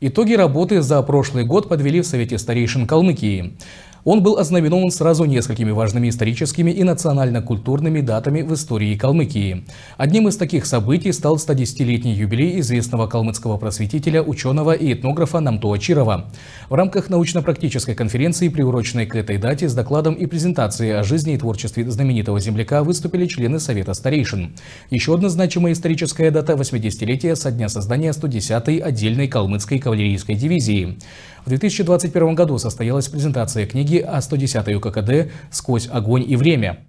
Итоги работы за прошлый год подвели в Совете старейшин Калмыкии. Он был ознаменован сразу несколькими важными историческими и национально-культурными датами в истории Калмыкии. Одним из таких событий стал 110-летний юбилей известного калмыцкого просветителя, ученого и этнографа Намтуа Чирова. В рамках научно-практической конференции, приуроченной к этой дате, с докладом и презентацией о жизни и творчестве знаменитого земляка выступили члены Совета старейшин. Еще одна значимая историческая дата – 80-летие со дня создания 110-й отдельной калмыцкой кавалерийской дивизии. В 2021 году состоялась презентация книги а 110 ККД «Сквозь огонь и время».